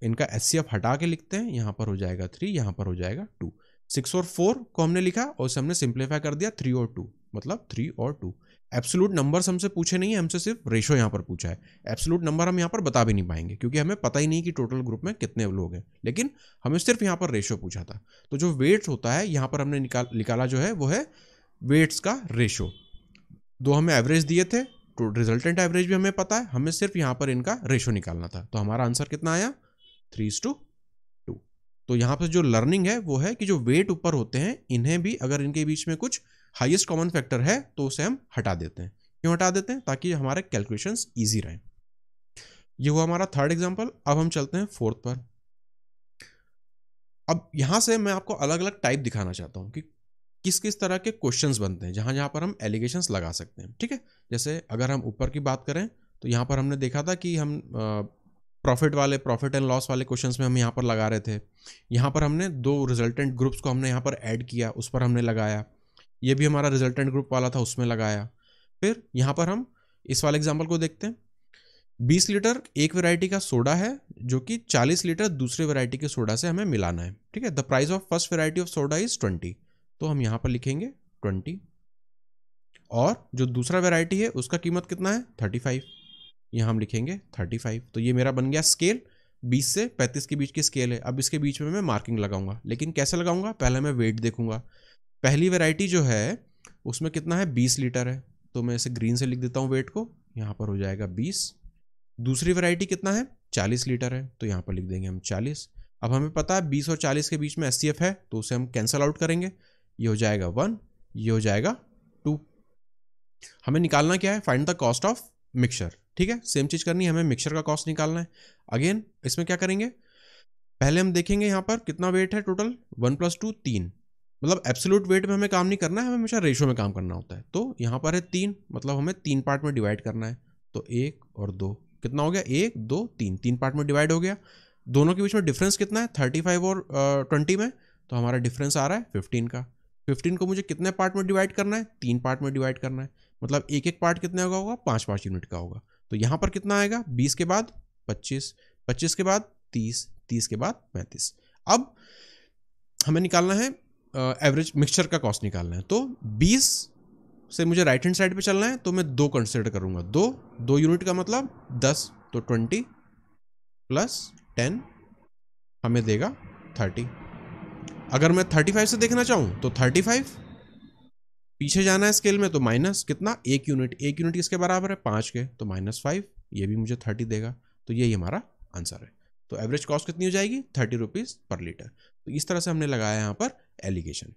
[SPEAKER 1] इनका एस हटा के लिखते हैं यहाँ पर हो जाएगा थ्री यहाँ पर हो जाएगा टू सिक्स और फोर को हमने लिखा और उसे हमने सिंप्लीफाई कर दिया थ्री और टू मतलब थ्री और टू एब्सोलूट नंबर्स हमसे पूछे नहीं है हमसे सिर्फ रेशो यहाँ पर पूछा है एब्सोलूट नंबर हम यहाँ पर बता भी नहीं पाएंगे क्योंकि हमें पता ही नहीं कि टोटल ग्रुप में कितने लोग हैं लेकिन हमें सिर्फ यहाँ पर रेशो पूछा था तो जो वेट होता है यहाँ पर हमने निकाल निकाला जो है वो है वेट्स का रेशो दो हमें एवरेज दिए थे तो रिजल्टेंट एवरेज भी हमें पता है हमें सिर्फ यहां पर इनका रेशो निकालना था तो हमारा आंसर कितना आया थ्री टू टू तो यहां पर जो लर्निंग है वो है कि जो वेट ऊपर होते हैं इन्हें भी अगर इनके बीच में कुछ हाइएस्ट कॉमन फैक्टर है तो उसे हम हटा देते हैं क्यों हटा देते हैं ताकि हमारे कैलकुलेशन ईजी रहें ये हुआ हमारा थर्ड एग्जाम्पल अब हम चलते हैं फोर्थ पर अब यहां से मैं आपको अलग अलग टाइप दिखाना चाहता हूं कि किस किस तरह के क्वेश्चन बनते हैं जहाँ जहाँ पर हम एलिगेशन लगा सकते हैं ठीक है जैसे अगर हम ऊपर की बात करें तो यहाँ पर हमने देखा था कि हम प्रॉफिट वाले प्रॉफिट एंड लॉस वाले क्वेश्चंस में हम यहाँ पर लगा रहे थे यहाँ पर हमने दो रिजल्टेंट ग्रुप्स को हमने यहाँ पर ऐड किया उस पर हमने लगाया ये भी हमारा रिजल्टेंट ग्रुप वाला था उसमें लगाया फिर यहाँ पर हम इस वाले एग्जाम्पल को देखते हैं बीस लीटर एक वेराइटी का सोडा है जो कि चालीस लीटर दूसरे वेराइटी के सोडा से हमें मिलाना है ठीक है the price of first variety of soda is twenty तो हम यहाँ पर लिखेंगे ट्वेंटी और जो दूसरा वेराइटी है उसका कीमत कितना है थर्टी फाइव यहाँ हम लिखेंगे थर्टी फाइव तो ये मेरा बन गया स्केल बीस से पैंतीस के बीच की स्केल है अब इसके बीच में मैं मार्किंग लगाऊंगा लेकिन कैसे लगाऊंगा पहले मैं वेट देखूंगा पहली वेराइटी जो है उसमें कितना है बीस लीटर है तो मैं इसे ग्रीन से लिख देता हूँ वेट को यहाँ पर हो जाएगा बीस दूसरी वेराइटी कितना है चालीस लीटर है तो यहाँ पर लिख देंगे हम चालीस अब हमें पता है बीस और चालीस के बीच में एस है तो उसे हम कैंसल आउट करेंगे ये हो जाएगा वन ये हो जाएगा टू हमें निकालना क्या है find the cost of mixture ठीक है सेम चीज़ करनी है हमें मिक्सचर का कॉस्ट निकालना है अगेन इसमें क्या करेंगे पहले हम देखेंगे यहाँ पर कितना वेट है टोटल वन प्लस टू तीन मतलब एब्सोल्यूट वेट में हमें काम नहीं करना है हमें हमेशा रेशो में काम करना होता है तो यहाँ पर है तीन मतलब हमें तीन पार्ट में डिवाइड करना है तो एक और दो कितना हो गया एक दो तीन तीन पार्ट में डिवाइड हो गया दोनों के बीच में डिफरेंस कितना है थर्टी फाइव और ट्वेंटी में तो हमारा डिफरेंस आ रहा है फिफ्टीन का फिफ्टीन को मुझे कितने पार्ट में डिवाइड करना है तीन पार्ट में डिवाइड करना है मतलब एक एक पार्ट कितने होगा होगा पाँच पाँच यूनिट का होगा तो यहाँ पर कितना आएगा बीस के बाद पच्चीस पच्चीस के बाद तीस तीस के बाद पैंतीस अब हमें निकालना है एवरेज मिक्सचर का कॉस्ट निकालना है तो बीस से मुझे राइट हैंड साइड पे चलना है तो मैं दो कंसिडर करूँगा दो दो यूनिट का मतलब दस तो ट्वेंटी प्लस टेन हमें देगा थर्टी अगर मैं थर्टी फाइव से देखना चाहूँ तो थर्टी फाइव पीछे जाना है स्केल में तो माइनस कितना एक यूनिट एक यूनिट किसके बराबर है पांच के तो माइनस फाइव ये भी मुझे थर्टी देगा तो यही हमारा आंसर है तो एवरेज कॉस्ट कितनी हो जाएगी थर्टी रुपीज़ पर लीटर तो इस तरह से हमने लगाया यहाँ पर एलिगेशन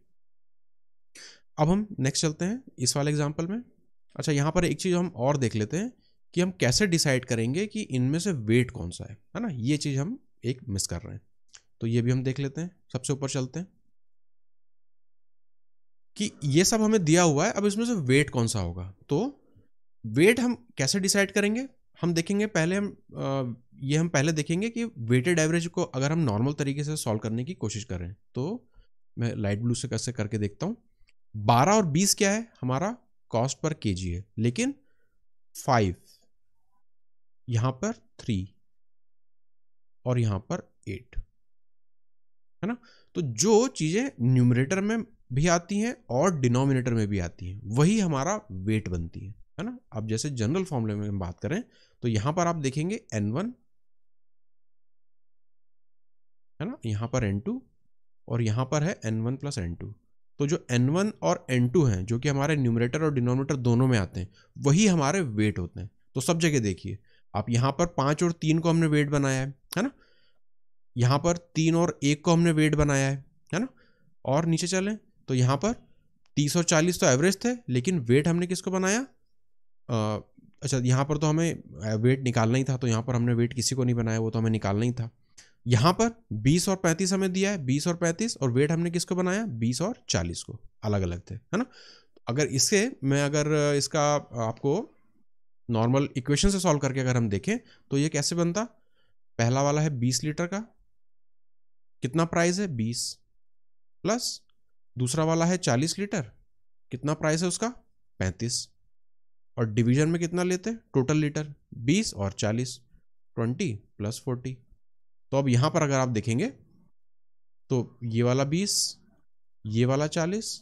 [SPEAKER 1] अब हम नेक्स्ट चलते हैं इस वाले एग्जाम्पल में अच्छा यहाँ पर एक चीज़ हम और देख लेते हैं कि हम कैसे डिसाइड करेंगे कि इनमें से वेट कौन सा है है ना ये चीज़ हम एक मिस कर रहे हैं तो ये भी हम देख लेते हैं सबसे ऊपर चलते हैं कि ये सब हमें दिया हुआ है अब इसमें से वेट कौन सा होगा तो वेट हम कैसे डिसाइड करेंगे हम देखेंगे पहले हम आ, ये हम पहले देखेंगे कि वेटेड एवरेज को अगर हम नॉर्मल तरीके से सॉल्व करने की कोशिश करें तो मैं लाइट ब्लू से कैसे करके देखता हूँ बारह और बीस क्या है हमारा कॉस्ट पर के है लेकिन फाइव यहाँ पर थ्री और यहाँ पर एट है ना तो जो चीज़ें न्यूमरेटर में भी आती हैं और डिनोमिनेटर में भी आती हैं वही हमारा वेट बनती है है ना अब जैसे जनरल फॉर्मूले में हम बात करें तो यहां पर आप देखेंगे एन वन है ना यहां पर एन टू और यहां पर है N one plus N two तो जो एन वन और एन टू हैं जो कि हमारे न्यूमरेटर और डिनोमिनेटर दोनों में आते हैं वही हमारे वेट होते हैं तो सब जगह देखिए आप यहां पर पांच और तीन को हमने वेट बनाया है है ना यहाँ पर तीन और एक को हमने वेट बनाया है है ना और नीचे चलें तो यहाँ पर तीस और चालीस तो एवरेज थे लेकिन वेट हमने किसको बनाया आ, अच्छा यहाँ पर तो हमें वेट निकालना ही था तो यहाँ पर हमने वेट किसी को नहीं बनाया वो तो हमें निकालना ही था यहाँ पर बीस और पैंतीस हमें दिया है बीस और पैंतीस और वेट हमने किसको बनाया बीस और चालीस को अलग अलग थे है ना अगर इससे मैं अगर इसका आपको नॉर्मल इक्वेशन से सॉल्व करके अगर हम देखें तो ये कैसे बनता पहला वाला है 20 लीटर का कितना प्राइस है बीस प्लस दूसरा वाला है चालीस लीटर कितना प्राइस है उसका पैंतीस और डिवीजन में कितना लेते हैं टोटल लीटर बीस और चालीस ट्वेंटी प्लस फोर्टी तो अब यहाँ पर अगर आप देखेंगे तो ये वाला बीस ये वाला चालीस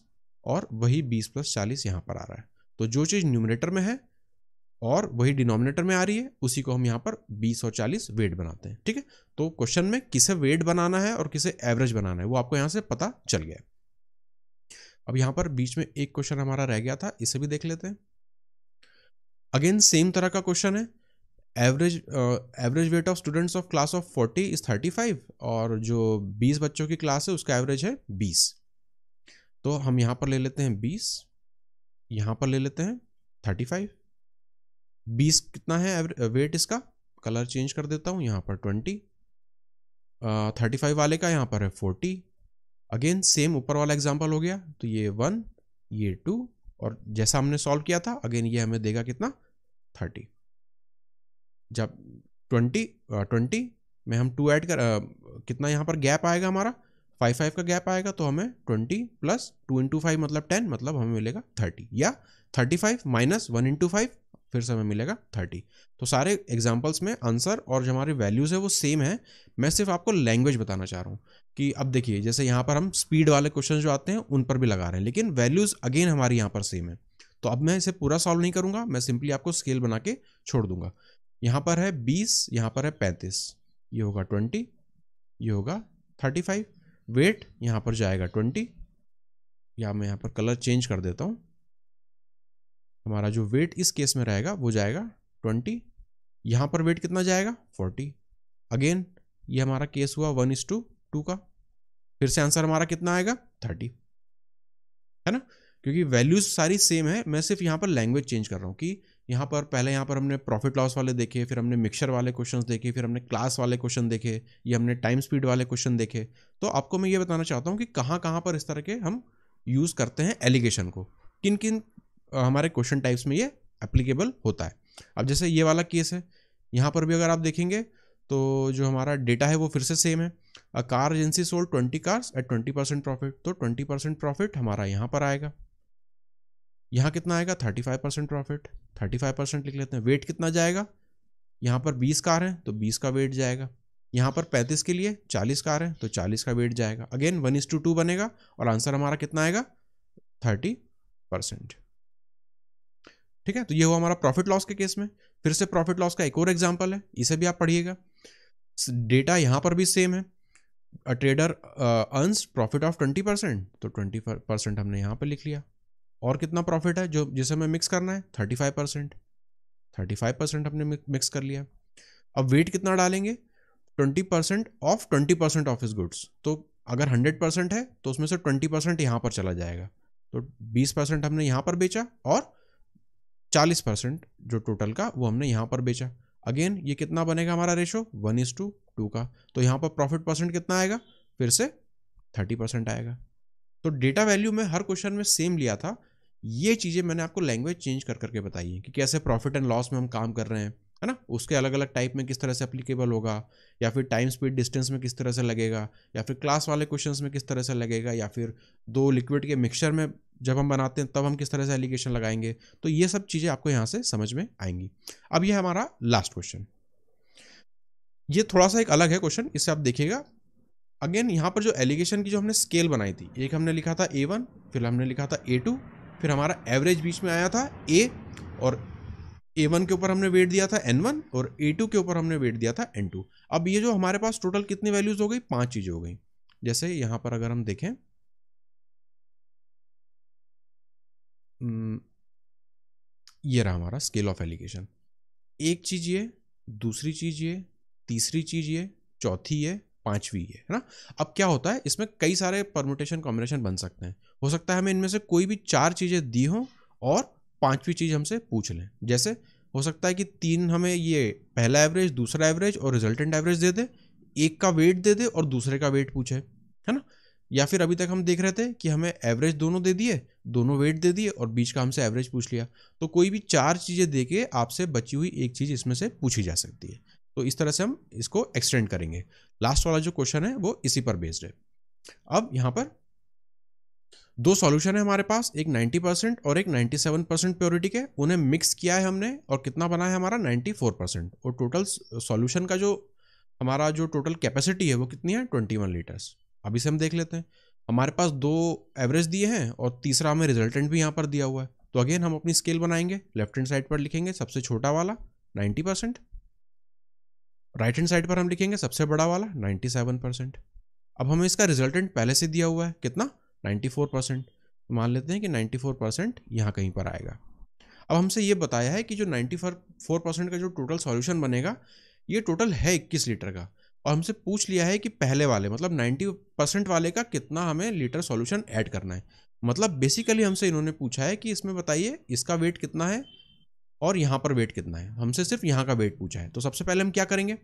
[SPEAKER 1] और वही बीस प्लस चालीस यहाँ पर आ रहा है तो जो चीज़ न्यूमिनेटर में है और वही डिनोमिनेटर में आ रही है उसी को हम यहाँ पर 20 और 40 वेट बनाते हैं ठीक है तो क्वेश्चन में किसे वेट बनाना है और किसे एवरेज बनाना है वो आपको यहाँ से पता चल गया अब यहाँ पर बीच में एक क्वेश्चन हमारा रह गया था इसे भी देख लेते हैं अगेन सेम तरह का क्वेश्चन है average average weight of students of class of forty is thirty five और जो बीस बच्चों की क्लास है उसका एवरेज है बीस तो हम यहाँ पर ले लेते हैं बीस यहाँ पर ले लेते हैं थर्टी फाइव बीस कितना है वेट uh, इसका कलर चेंज कर देता हूँ यहाँ पर ट्वेंटी थर्टी फाइव वाले का यहाँ पर है फोर्टी अगेन सेम ऊपर वाला एग्जाम्पल हो गया तो ये वन ये टू और जैसा हमने सॉल्व किया था अगेन ये हमें देगा कितना थर्टी जब ट्वेंटी ट्वेंटी uh, में हम टू ऐड कर आ, uh, कितना यहाँ पर गैप आएगा हमारा फाइव फाइव का गैप आएगा तो हमें twenty plus two into five मतलब टेन मतलब हमें मिलेगा थर्टी या thirty five minus one into five फिर से हमें मिलेगा थर्टी तो सारे एग्जाम्पल्स में आंसर और जो हमारे वैल्यूज़ है वो सेम है मैं सिर्फ आपको लैंग्वेज बताना चाह रहा हूँ कि अब देखिए जैसे यहाँ पर हम स्पीड वाले क्वेश्चन जो आते हैं उन पर भी लगा रहे हैं लेकिन वैल्यूज़ अगेन हमारे यहाँ पर सेम है तो अब मैं इसे पूरा सॉल्व नहीं करूँगा मैं सिंपली आपको स्केल बना के छोड़ दूंगा यहाँ पर है बीस यहाँ पर है पैंतीस ये होगा ट्वेंटी ये होगा थर्टी फाइव वेट यहाँ पर जाएगा ट्वेंटी या मैं यहाँ पर कलर चेंज कर देता हूँ हमारा जो वेट इस केस में रहेगा वो जाएगा ट्वेंटी यहाँ पर वेट कितना जाएगा फोर्टी अगेन ये हमारा केस हुआ वन इज टू टू का फिर से आंसर हमारा कितना आएगा थर्टी है ना क्योंकि वैल्यूज सारी सेम है मैं सिर्फ यहाँ पर लैंग्वेज चेंज कर रहा हूँ कि यहाँ पर पहले यहाँ पर हमने प्रॉफिट लॉस वाले देखे फिर हमने मिक्सर वाले क्वेश्चन देखे फिर हमने क्लास वाले क्वेश्चन देखे ये हमने टाइम स्पीड वाले क्वेश्चन देखे तो आपको मैं ये बताना चाहता हूँ कि कहाँ कहाँ पर इस तरह के हम यूज़ करते हैं एलिगेशन को किन किन हमारे क्वेश्चन टाइप्स में ये एप्लीकेबल होता है अब जैसे ये वाला केस है यहाँ पर भी अगर आप देखेंगे तो जो हमारा डेटा है वो फिर से सेम है a car agency sold twenty cars at twenty percent profit तो ट्वेंटी परसेंट प्रॉफिट हमारा यहाँ पर आएगा यहाँ कितना आएगा thirty five percent profit thirty five percent लिख लेते हैं वेट कितना जाएगा यहाँ पर बीस कार हैं तो बीस का वेट जाएगा यहाँ पर पैंतीस के लिए चालीस कार हैं तो चालीस का वेट जाएगा again one is to two बनेगा और आंसर हमारा कितना आएगा थर्टी परसेंट ठीक है तो ये हुआ हमारा प्रॉफिट लॉस के केस में फिर से प्रॉफिट लॉस का एक और एग्जाम्पल है इसे भी आप पढ़िएगा डेटा यहाँ पर भी सेम है a trader earns profit of twenty percent तो ट्वेंटी परसेंट हमने यहाँ पर लिख लिया और कितना प्रॉफिट है जो जिसे हमें मिक्स करना है thirty five percent thirty five percent हमने मिक्स कर लिया अब वेट कितना डालेंगे twenty percent of twenty percent of his goods तो अगर हंड्रेड परसेंट है तो उसमें से ट्वेंटी परसेंट यहाँ पर चला जाएगा तो बीस परसेंट हमने यहाँ पर बेचा और चालीस परसेंट जो टोटल का वो हमने यहाँ पर बेचा अगेन ये कितना बनेगा हमारा ratio one is to two का तो यहाँ पर प्रॉफिट परसेंट कितना आएगा फिर से थर्टी परसेंट आएगा तो डेटा वैल्यू में हर क्वेश्चन में सेम लिया था ये चीज़ें मैंने आपको लैंग्वेज चेंज कर करके बताई है कि कैसे प्रॉफिट एंड लॉस में हम काम कर रहे हैं है ना उसके अलग अलग टाइप में किस तरह से अप्लीकेबल होगा या फिर टाइम स्पीड डिस्टेंस में किस तरह से लगेगा या फिर क्लास वाले क्वेश्चंस में किस तरह से लगेगा या फिर दो लिक्विड के मिक्सचर में जब हम बनाते हैं तब हम किस तरह से एलिगेशन लगाएंगे तो ये सब चीज़ें आपको यहाँ से समझ में आएंगी अब ये हमारा लास्ट क्वेश्चन ये थोड़ा सा एक अलग है क्वेश्चन इससे आप देखिएगा अगेन यहाँ पर जो एलिगेशन की जो हमने स्केल बनाई थी एक हमने लिखा था ए वन फिर हमने लिखा था ए टू फिर हमारा एवरेज बीच में आया था ए और ए वन के ऊपर हमने वेट दिया था एन वन और ए टू के ऊपर हमने वेट दिया था एन टू अब ये जो हमारे पास टोटल कितनी वैल्यूज हो गई पांच चीजें हो गई जैसे यहां पर अगर हम देखें हम्म, ये रहा हमारा स्केल ऑफ एलिगेशन एक चीज ये दूसरी चीज ये तीसरी चीज ये चौथी ये पांचवी ये है ना अब क्या होता है इसमें कई सारे परमुटेशन कॉम्बिनेशन बन सकते हैं हो सकता है हमें इनमें से कोई भी चार चीज़ें दी हो और पांचवी चीज़ हमसे पूछ लें जैसे हो सकता है कि तीन हमें ये पहला एवरेज दूसरा एवरेज और रिजल्टेंट एवरेज दे दे एक का वेट दे दे और दूसरे का वेट पूछे है ना या फिर अभी तक हम देख रहे थे कि हमें एवरेज दोनों दे दिए दोनों वेट दे दिए और बीच का हमसे एवरेज पूछ लिया तो कोई भी चार चीज़ें दे के आपसे बची हुई एक चीज़ इसमें से पूछी जा सकती है तो इस तरह से हम इसको एक्सटेंड करेंगे लास्ट वाला जो क्वेश्चन है वो इसी पर बेस्ड है अब यहाँ पर दो सॉल्यूशन है हमारे पास एक 90 परसेंट और एक 97 परसेंट प्योरिटी के उन्हें मिक्स किया है हमने और कितना बना है हमारा 94 परसेंट और टोटल सॉल्यूशन का जो हमारा जो टोटल कैपेसिटी है वो कितनी है 21 लीटर्स अभी से हम देख लेते हैं हमारे पास दो एवरेज दिए हैं और तीसरा हमें रिजल्टेंट भी यहाँ पर दिया हुआ है तो अगेन हम अपनी स्केल बनाएंगे लेफ्ट हैंड साइड पर लिखेंगे सबसे छोटा वाला ninety percent right hand side पर हम लिखेंगे सबसे बड़ा वाला नाइन्टी सेवन परसेंट अब हमें इसका रिजल्टेंट पहले से दिया हुआ है कितना 94 परसेंट तो मान लेते हैं कि 94 परसेंट यहाँ कहीं पर आएगा अब हमसे ये बताया है कि जो 94 परसेंट का जो टोटल सॉल्यूशन बनेगा ये टोटल है 21 लीटर का और हमसे पूछ लिया है कि पहले वाले मतलब 90 परसेंट वाले का कितना हमें लीटर सॉल्यूशन ऐड करना है मतलब बेसिकली हमसे इन्होंने पूछा है कि इसमें बताइए इसका वेट कितना है और यहाँ पर वेट कितना है हमसे सिर्फ यहाँ का वेट पूछा है तो सबसे पहले हम क्या करेंगे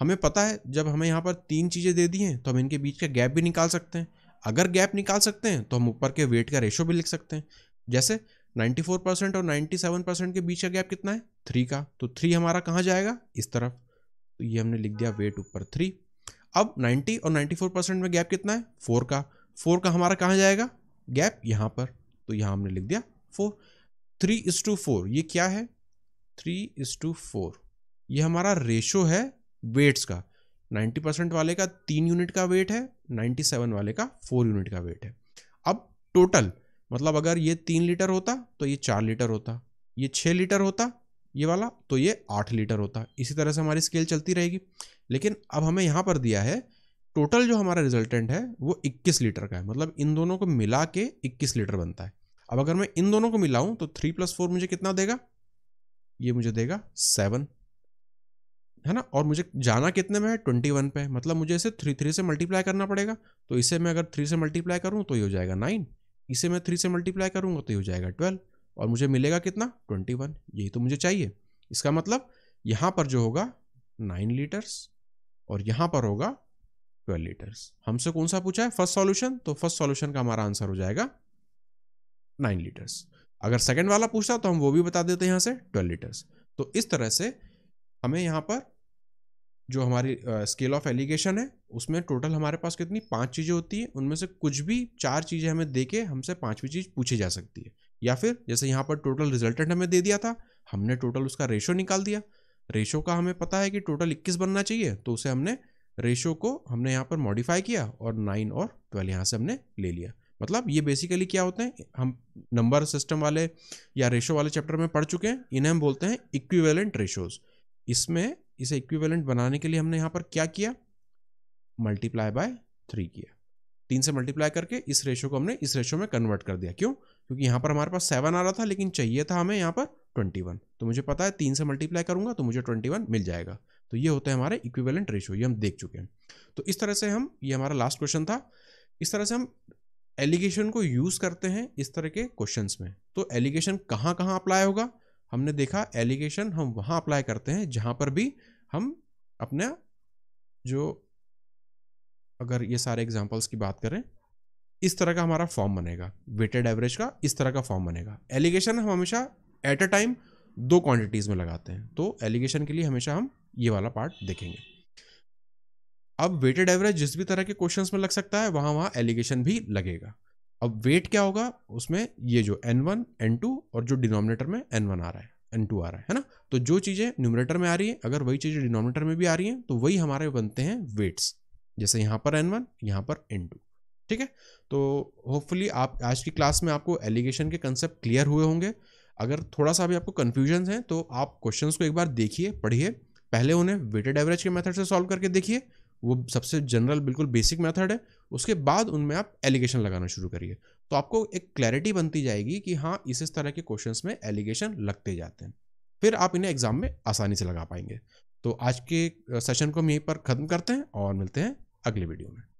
[SPEAKER 1] हमें पता है जब हमें यहाँ पर तीन चीज़ें दे दी हैं तो हम इनके बीच का गैप भी निकाल सकते हैं अगर गैप निकाल सकते हैं तो हम ऊपर के वेट का रेशो भी लिख सकते हैं जैसे 94 परसेंट और 97 परसेंट के बीच का गैप कितना है थ्री का तो थ्री हमारा कहाँ जाएगा इस तरफ तो ये हमने लिख दिया वेट ऊपर थ्री अब 90 और 94 परसेंट में गैप कितना है फोर का फोर का हमारा कहाँ जाएगा गैप यहाँ पर तो यहाँ हमने लिख दिया four three is to four ये क्या है थ्री इज टू फोर ये हमारा रेशो है वेट्स का नाइन्टी परसेंट वाले का तीन यूनिट का वेट है नाइन्टी सेवन वाले का फोर यूनिट का वेट है अब टोटल मतलब अगर ये तीन लीटर होता तो ये चार लीटर होता ये छः लीटर होता ये वाला तो ये आठ लीटर होता इसी तरह से हमारी स्केल चलती रहेगी लेकिन अब हमें यहाँ पर दिया है टोटल जो हमारा रिजल्टेंट है वो 21 लीटर का है मतलब इन दोनों को मिला के 21 लीटर बनता है अब अगर मैं इन दोनों को मिलाऊं तो थ्री प्लस फोर मुझे कितना देगा ये मुझे देगा सेवन है ना और मुझे जाना कितने में है ट्वेंटी वन पे मतलब मुझे इसे थ्री थ्री से मल्टीप्लाई करना पड़ेगा तो इसे मैं अगर थ्री से मल्टीप्लाई करूँ तो ये हो जाएगा नाइन इसे मैं थ्री से मल्टीप्लाई करूँगा तो ये हो जाएगा ट्वेल्व और मुझे मिलेगा कितना ट्वेंटी वन यही तो मुझे चाहिए इसका मतलब यहाँ पर जो होगा नाइन लीटर्स और यहाँ पर होगा ट्वेल्व लीटर्स हमसे कौन सा पूछा है फर्स्ट सॉल्यूशन तो फर्स्ट सॉल्यूशन का हमारा आंसर हो जाएगा नाइन लीटर्स अगर सेकेंड वाला पूछता तो हम वो भी बता देते यहाँ से ट्वेल्व लीटर्स तो इस तरह से हमें यहाँ पर जो हमारी स्केल ऑफ एलिगेशन है उसमें टोटल हमारे पास कितनी पांच चीज़ें होती हैं उनमें से कुछ भी चार चीज़ें हमें दे के हमसे पाँचवीं चीज़ पूछी जा सकती है या फिर जैसे यहाँ पर टोटल रिजल्टेंट हमें दे दिया था हमने टोटल उसका रेशो निकाल दिया रेशो का हमें पता है कि टोटल इक्कीस बनना चाहिए तो उसे हमने रेशो को हमने यहाँ पर मॉडिफाई किया और नाइन और ट्वेल्व यहाँ से हमने ले लिया मतलब ये बेसिकली क्या होते हैं हम नंबर सिस्टम वाले या रेशो वाले चैप्टर में पढ़ चुके हैं इन्हें हम बोलते हैं इक्विवेलेंट रेशोज़ इसमें इसे इक्विवेलेंट बनाने के लिए हमने यहाँ पर क्या किया मल्टीप्लाई बाय थ्री किया तीन से मल्टीप्लाई करके इस रेशो को हमने इस रेशो में कन्वर्ट कर दिया क्यों क्योंकि यहाँ पर हमारे पास सेवन आ रहा था लेकिन चाहिए था हमें यहाँ पर ट्वेंटी वन तो मुझे पता है तीन से मल्टीप्लाई करूंगा तो मुझे ट्वेंटी वन मिल जाएगा तो ये होता है हमारे इक्विवेलेंट रेशो ये हम देख चुके हैं तो इस तरह से हम ये हमारा लास्ट क्वेश्चन था इस तरह से हम एलिगेशन को यूज़ करते हैं इस तरह के क्वेश्चन में तो एलिगेशन कहाँ कहाँ अप्लाई होगा हमने देखा एलिगेशन हम वहाँ अप्लाई करते हैं जहाँ पर भी हम अपना जो अगर ये सारे एग्जाम्पल्स की बात करें इस तरह का हमारा फॉर्म बनेगा वेटेड एवरेज का इस तरह का फॉर्म बनेगा एलिगेशन हम हमेशा एट अ टाइम दो क्वांटिटीज़ में लगाते हैं तो एलिगेशन के लिए हमेशा हम ये वाला पार्ट देखेंगे अब वेटेड एवरेज जिस भी तरह के क्वेश्चंस में लग सकता है वहाँ वहाँ एलिगेशन भी लगेगा अब वेट क्या होगा उसमें ये जो एन वन एन टू और जो डिनोमिनेटर में एन वन आ रहा है एन टू आ रहा है है ना तो जो चीज़ें न्यूमरेटर में आ रही है अगर वही चीज़ें डिनोमिनेटर में भी आ रही हैं तो वही हमारे बनते हैं वेट्स जैसे यहाँ पर एन वन यहाँ पर एन टू ठीक है तो होपफुली आप आज की क्लास में आपको एलिगेशन के कंसेप्ट क्लियर हुए होंगे अगर थोड़ा सा भी आपको कन्फ्यूजन है तो आप क्वेश्चन को एक बार देखिए पढ़िए पहले उन्हें वेटेड एवरेज के मेथड से सॉल्व करके देखिए वो सबसे जनरल बिल्कुल बेसिक मेथड है उसके बाद उनमें आप एलिगेशन लगाना शुरू करिए तो आपको एक क्लैरिटी बनती जाएगी कि हाँ इस इस तरह के क्वेश्चंस में एलिगेशन लगते जाते हैं फिर आप इन्हें एग्ज़ाम में आसानी से लगा पाएंगे तो आज के सेशन को हम यहीं पर ख़त्म करते हैं और मिलते हैं अगले वीडियो में